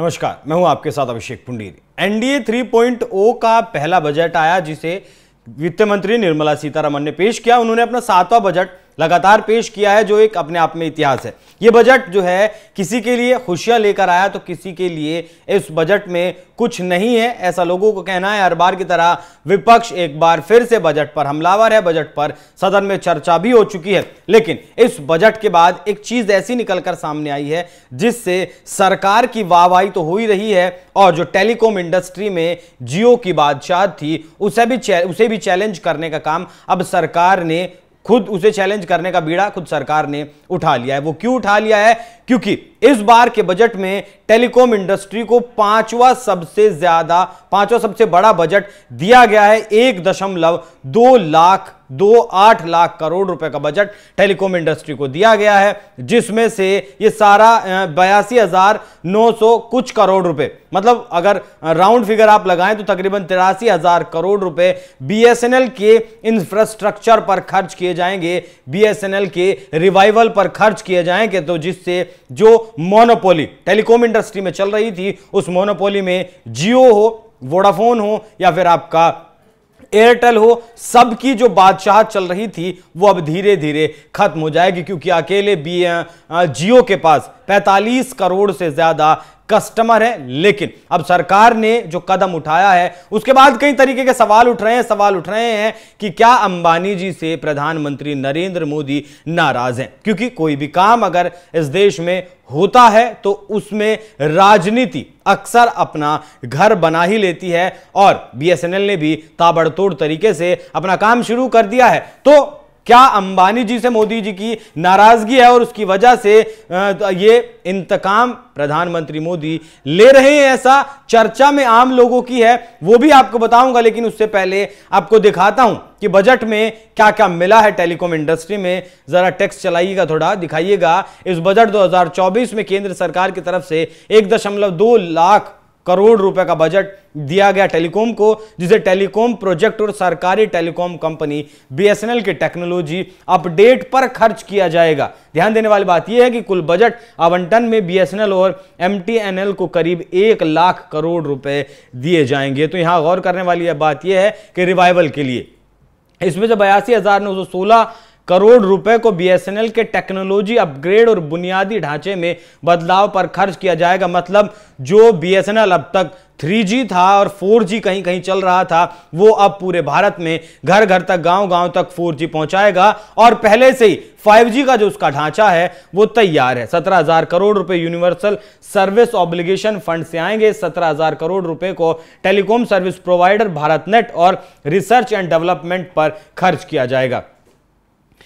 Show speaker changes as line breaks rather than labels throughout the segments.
नमस्कार मैं हूं आपके साथ अभिषेक पुंडीर एनडीए 3.0 का पहला बजट आया जिसे वित्त मंत्री निर्मला सीतारमन ने पेश किया उन्होंने अपना सातवां बजट लगातार पेश किया है जो एक अपने आप में इतिहास है ये बजट जो है किसी के लिए खुशियां लेकर आया तो किसी के लिए इस बजट में कुछ नहीं है ऐसा लोगों को कहना है हर बार की तरह विपक्ष एक बार फिर से बजट पर हमलावर है बजट पर सदन में चर्चा भी हो चुकी है लेकिन इस बजट के बाद एक चीज ऐसी निकलकर सामने आई है जिससे सरकार की वाहवाही तो हो ही रही है और जो टेलीकॉम इंडस्ट्री में जियो की बादशाह थी उसे भी उसे भी चैलेंज करने का काम अब सरकार ने खुद उसे चैलेंज करने का बीड़ा खुद सरकार ने उठा लिया है वो क्यों उठा लिया है क्योंकि इस बार के बजट में टेलीकॉम इंडस्ट्री को पांचवा सबसे ज्यादा पांचवा सबसे बड़ा बजट दिया गया है एक दशमलव दो लाख दो आठ लाख करोड़ रुपए का बजट टेलीकॉम इंडस्ट्री को दिया गया है जिसमें से ये सारा बयासी हजार नौ सौ कुछ करोड़ रुपए मतलब अगर राउंड फिगर आप लगाएं तो तकरीबन तिरासी हजार करोड़ रुपए बीएसएनएल के इंफ्रास्ट्रक्चर पर खर्च किए जाएंगे बीएसएनएल के रिवाइवल पर खर्च किए जाएंगे तो जिससे जो मोनोपोली टेलीकॉम इंडस्ट्री में चल रही थी उस मोनोपोली में जियो हो वोडाफोन हो या फिर आपका एयरटेल हो सबकी जो बादशाह चल रही थी वो अब धीरे धीरे खत्म हो जाएगी क्योंकि अकेले बी जियो के पास पैंतालीस करोड़ से ज्यादा कस्टमर है लेकिन अब सरकार ने जो कदम उठाया है उसके बाद कई तरीके के सवाल उठ रहे हैं सवाल उठ रहे हैं कि क्या अंबानी जी से प्रधानमंत्री नरेंद्र मोदी नाराज हैं क्योंकि कोई भी काम अगर इस देश में होता है तो उसमें राजनीति अक्सर अपना घर बना ही लेती है और बीएसएनएल ने भी ताबड़तोड़ तरीके से अपना काम शुरू कर दिया है तो क्या अंबानी जी से मोदी जी की नाराजगी है और उसकी वजह से तो ये इंतकाम प्रधानमंत्री मोदी ले रहे हैं ऐसा चर्चा में आम लोगों की है वो भी आपको बताऊंगा लेकिन उससे पहले आपको दिखाता हूं कि बजट में क्या क्या मिला है टेलीकॉम इंडस्ट्री में जरा टैक्स चलाइएगा थोड़ा दिखाइएगा इस बजट 2024 में केंद्र सरकार की तरफ से दो लाख करोड़ रुपए का बजट दिया गया टेलीकॉम को जिसे टेलीकॉम प्रोजेक्ट और सरकारी टेलीकॉम कंपनी बीएसएनएल की टेक्नोलॉजी अपडेट पर खर्च किया जाएगा ध्यान देने वाली बात यह है कि कुल बजट आवंटन में बीएसएनएल और एमटीएनएल को करीब एक लाख करोड़ रुपए दिए जाएंगे तो यहां गौर करने वाली बात यह है कि रिवाइवल के लिए इसमें जब बयासी हज़ार नौ सौ सोलह करोड़ रुपए को बीएसएनएल के टेक्नोलॉजी अपग्रेड और बुनियादी ढांचे में बदलाव पर खर्च किया जाएगा मतलब जो बीएसएनएल अब तक 3G था और 4G कहीं कहीं चल रहा था वो अब पूरे भारत में घर घर तक गांव गांव तक 4G पहुंचाएगा और पहले से ही 5G का जो उसका ढांचा है वो तैयार है 17,000 करोड़ रुपए यूनिवर्सल सर्विस ऑब्लिगेशन फंड से आएंगे 17,000 करोड़ रुपए को telecom service provider Bharat Net और रिसर्च एंड डेवलपमेंट पर खर्च किया जाएगा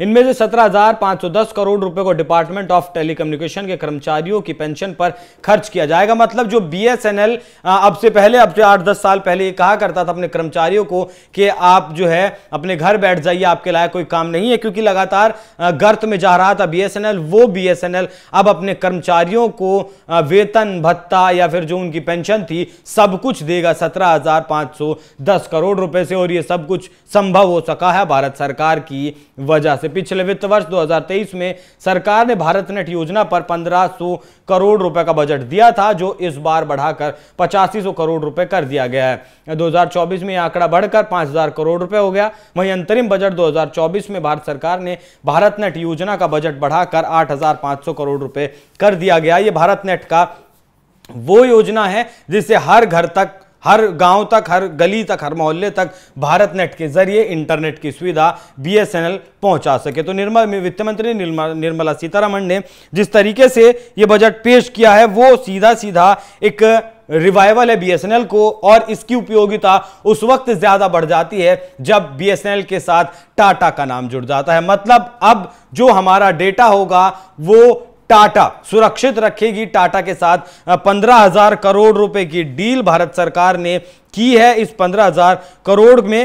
इनमें से 17,510 करोड़ रुपए को डिपार्टमेंट ऑफ टेलीकम्युनिकेशन के कर्मचारियों की पेंशन पर खर्च किया जाएगा मतलब जो बीएसएनएल अब से पहले अब से आठ दस साल पहले ये कहा करता था अपने कर्मचारियों को कि आप जो है अपने घर बैठ जाइए आपके लायक कोई काम नहीं है क्योंकि लगातार गर्त में जा रहा था बीएसएनएल वो बीएसएनएल अब अपने कर्मचारियों को वेतन भत्ता या फिर जो उनकी पेंशन थी सब कुछ देगा सत्रह करोड़ रुपए से और ये सब कुछ संभव हो सका है भारत सरकार की वजह से पिछले वित्त वर्ष 2023 में सरकार ने भारत नेट योजना पर 1500 करोड़ रुपए का बजट दिया था जो इस बार बढ़ाकर पचासी करोड़ रुपए कर दिया गया है 2024 में आंकड़ा बढ़कर 5000 करोड़ रुपए हो गया वहीं अंतरिम बजट 2024 में भारत सरकार ने भारत नेट योजना का बजट बढ़ाकर आठ करोड़ रुपए कर दिया गया ये भारत नेट का वो योजना है जिससे हर घर तक हर गांव तक हर गली तक हर मोहल्ले तक भारत नेट के जरिए इंटरनेट की सुविधा बीएसएनएल पहुंचा सके तो निर्मल वित्त मंत्री निर्मला सीतारमण ने जिस तरीके से ये बजट पेश किया है वो सीधा सीधा एक रिवाइवल है बीएसएनएल को और इसकी उपयोगिता उस वक्त ज्यादा बढ़ जाती है जब बीएसएनएल के साथ टाटा का नाम जुड़ जाता है मतलब अब जो हमारा डेटा होगा वो टाटा सुरक्षित रखेगी टाटा के साथ पंद्रह हजार करोड़ रुपए की डील भारत सरकार ने की है इस पंद्रह हजार करोड़ में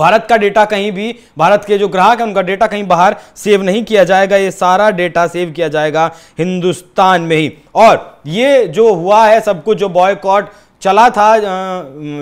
भारत का डेटा कहीं भी भारत के जो ग्राहक हैं उनका डेटा कहीं बाहर सेव नहीं किया जाएगा ये सारा डेटा सेव किया जाएगा हिंदुस्तान में ही और ये जो हुआ है सब कुछ जो बॉयकॉट चला था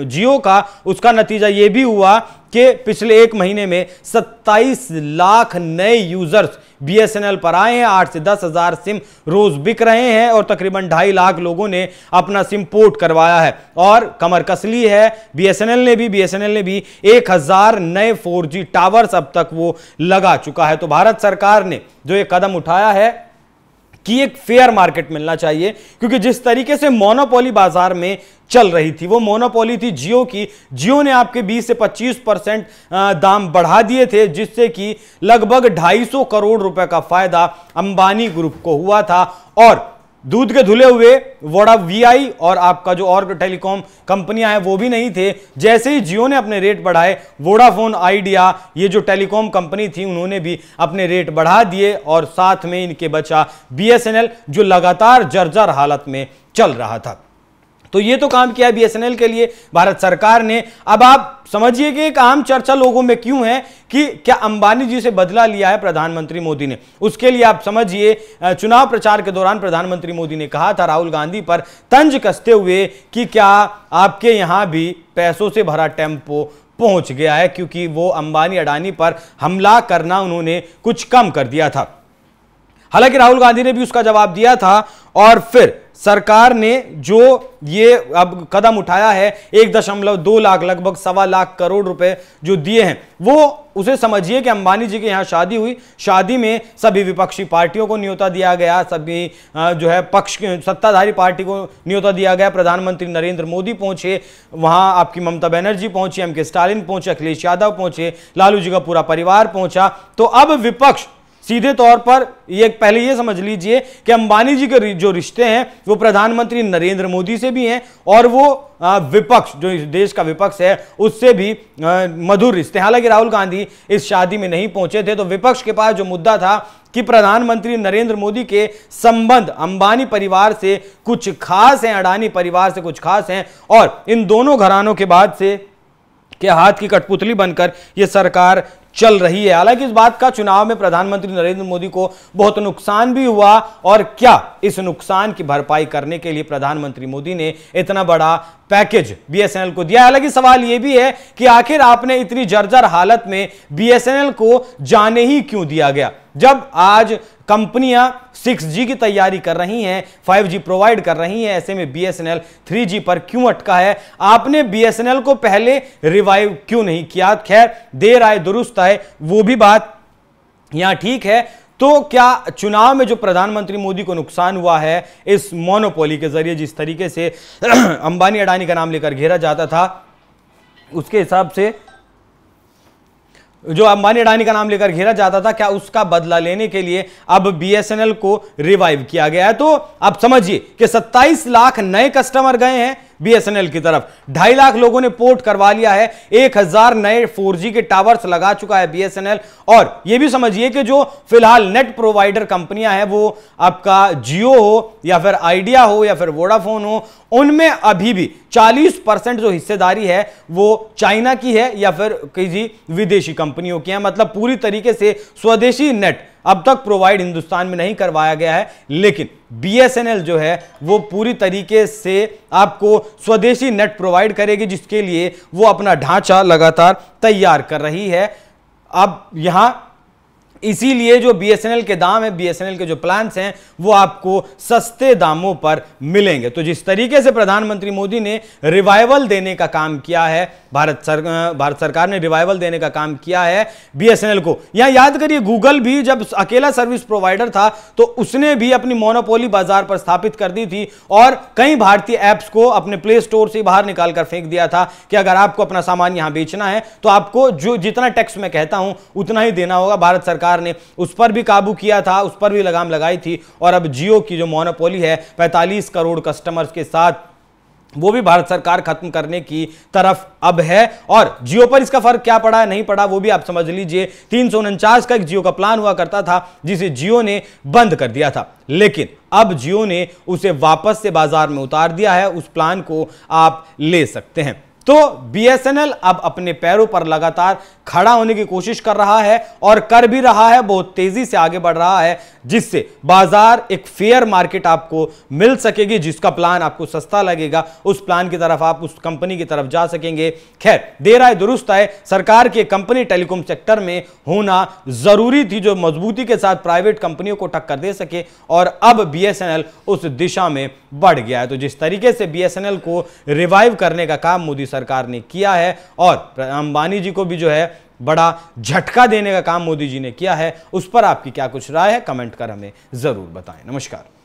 जियो का उसका नतीजा ये भी हुआ कि पिछले एक महीने में 27 लाख नए यूज़र्स बीएसएनएल पर आए हैं आठ से दस हज़ार सिम रोज़ बिक रहे हैं और तकरीबन ढाई लाख लोगों ने अपना सिम पोर्ट करवाया है और कमर कसली है बीएसएनएल ने भी बीएसएनएल ने भी एक हज़ार नए 4G टावर्स अब तक वो लगा चुका है तो भारत सरकार ने जो ये कदम उठाया है कि एक फेयर मार्केट मिलना चाहिए क्योंकि जिस तरीके से मोनोपोली बाजार में चल रही थी वो मोनोपोली थी जियो की जियो ने आपके 20 से 25 परसेंट दाम बढ़ा दिए थे जिससे कि लगभग 250 करोड़ रुपए का फायदा अंबानी ग्रुप को हुआ था और दूध के धुले हुए वोडा वीआई और आपका जो और टेलीकॉम कंपनियां हैं वो भी नहीं थे जैसे ही जियो ने अपने रेट बढ़ाए वोडाफोन आइडिया ये जो टेलीकॉम कंपनी थी उन्होंने भी अपने रेट बढ़ा दिए और साथ में इनके बचा बीएसएनएल जो लगातार जर्जर हालत में चल रहा था तो ये तो काम किया बीएसएनएल के लिए भारत सरकार ने अब आप समझिए कि एक आम चर्चा लोगों में क्यों है कि क्या अंबानी जी से बदला लिया है प्रधानमंत्री मोदी ने उसके लिए आप समझिए चुनाव प्रचार के दौरान प्रधानमंत्री मोदी ने कहा था राहुल गांधी पर तंज कसते हुए कि क्या आपके यहां भी पैसों से भरा टेम्पो पहुंच गया है क्योंकि वो अंबानी अडानी पर हमला करना उन्होंने कुछ कम कर दिया था हालांकि राहुल गांधी ने भी उसका जवाब दिया था और फिर सरकार ने जो ये अब कदम उठाया है एक दशमलव दो लाख लगभग सवा लाख करोड़ रुपए जो दिए हैं वो उसे समझिए कि अंबानी जी के यहाँ शादी हुई शादी में सभी विपक्षी पार्टियों को न्योता दिया गया सभी जो है पक्ष सत्ताधारी पार्टी को न्योता दिया गया प्रधानमंत्री नरेंद्र मोदी पहुंचे वहाँ आपकी ममता बनर्जी पहुंची एम के स्टालिन पहुंचे अखिलेश यादव पहुंचे लालू जी का पूरा परिवार पहुंचा तो अब विपक्ष सीधे तौर पर ये पहले ये समझ लीजिए कि अंबानी जी के जो रिश्ते हैं वो प्रधानमंत्री नरेंद्र मोदी से भी हैं और वो विपक्ष जो इस देश का विपक्ष है उससे भी मधुर रिश्ते हालांकि राहुल गांधी इस शादी में नहीं पहुंचे थे तो विपक्ष के पास जो मुद्दा था कि प्रधानमंत्री नरेंद्र मोदी के संबंध अंबानी परिवार से कुछ खास हैं अडानी परिवार से कुछ खास हैं और इन दोनों घरानों के बाद से के हाथ की कठपुतली बनकर ये सरकार चल रही है हालांकि इस बात का चुनाव में प्रधानमंत्री नरेंद्र मोदी को बहुत नुकसान भी हुआ और क्या इस नुकसान की भरपाई करने के लिए प्रधानमंत्री मोदी ने इतना बड़ा पैकेज बीएसएनएल को दिया हालांकि सवाल यह भी है कि आखिर आपने इतनी जर्जर हालत में बीएसएनएल को जाने ही क्यों दिया गया जब आज कंपनियां 6G की तैयारी कर रही हैं 5G प्रोवाइड कर रही हैं ऐसे में बीएसएनएल 3G पर क्यों अटका है आपने बीएसएनएल को पहले रिवाइव क्यों नहीं किया खैर देर आए दुरुस्त आए वो भी बात यहां ठीक है तो क्या चुनाव में जो प्रधानमंत्री मोदी को नुकसान हुआ है इस मोनोपोली के जरिए जिस तरीके से अंबानी अडानी का नाम लेकर घेरा जाता था उसके हिसाब से जो अंबानी अडानी का नाम लेकर घेरा जाता था क्या उसका बदला लेने के लिए अब बीएसएनएल को रिवाइव किया गया है तो आप समझिए कि 27 लाख नए कस्टमर गए हैं बीएसएनएल की तरफ ढाई लाख लोगों ने पोर्ट करवा लिया है एक हजार नए फोर के टावर्स लगा चुका है बीएसएनएल और यह भी समझिए कि जो फिलहाल नेट प्रोवाइडर कंपनियां हैं वो आपका जियो हो या फिर आइडिया हो या फिर वोडाफोन हो उनमें अभी भी 40 परसेंट जो हिस्सेदारी है वो चाइना की है या फिर किसी विदेशी कंपनियों की है मतलब पूरी तरीके से स्वदेशी नेट अब तक प्रोवाइड हिंदुस्तान में नहीं करवाया गया है लेकिन बीएसएनएल जो है वो पूरी तरीके से आपको स्वदेशी नेट प्रोवाइड करेगी जिसके लिए वो अपना ढांचा लगातार तैयार कर रही है अब यहाँ इसीलिए जो बीएसएनएल के दाम है बीएसएनएल के जो प्लान्स हैं वो आपको सस्ते दामों पर मिलेंगे तो जिस तरीके से प्रधानमंत्री मोदी ने रिवाइवल देने का काम किया है भारत सर भारत सरकार ने रिवाइवल देने का काम किया है बीएसएनएल को यहां याद करिए गूगल भी जब अकेला सर्विस प्रोवाइडर था तो उसने भी अपनी मोनोपोली बाजार पर स्थापित कर दी थी और कई भारतीय ऐप्स को अपने प्ले स्टोर से बाहर निकाल कर फेंक दिया था कि अगर आपको अपना सामान यहां बेचना है तो आपको जो जितना टैक्स मैं कहता हूं उतना ही देना होगा भारत सरकार सरकार ने उस पर भी काबू किया था उस पर भी लगाम लगाई थी और अब जियो की जो मोनोपोली है पैंतालीस करोड़ कस्टमर्स के साथ वो भी भारत सरकार खत्म करने की तरफ अब है और जियो पर इसका फर्क क्या पड़ा है नहीं पड़ा वो भी आप समझ लीजिए तीन का एक जियो का प्लान हुआ करता था जिसे जियो ने बंद कर दिया था लेकिन अब जियो ने उसे वापस से बाजार में उतार दिया है उस प्लान को आप ले सकते हैं तो बीएसएनएल अब अपने पैरों पर लगातार खड़ा होने की कोशिश कर रहा है और कर भी रहा है बहुत तेजी से आगे बढ़ रहा है जिससे बाजार एक फेयर मार्केट आपको मिल सकेगी जिसका प्लान आपको सस्ता लगेगा उस प्लान की तरफ आप उस कंपनी की तरफ जा सकेंगे खैर देर आए दुरुस्त आए सरकार की कंपनी टेलीकॉम सेक्टर में होना जरूरी थी जो मजबूती के साथ प्राइवेट कंपनियों को टक्कर दे सके और अब बीएसएनएल उस दिशा में बढ़ गया है तो जिस तरीके से बीएसएनएल को रिवाइव करने का काम मोदी सरकार सरकार ने किया है और अंबानी जी को भी जो है बड़ा झटका देने का काम मोदी जी ने किया है उस पर आपकी क्या कुछ राय है कमेंट कर हमें ज़रूर बताएं नमस्कार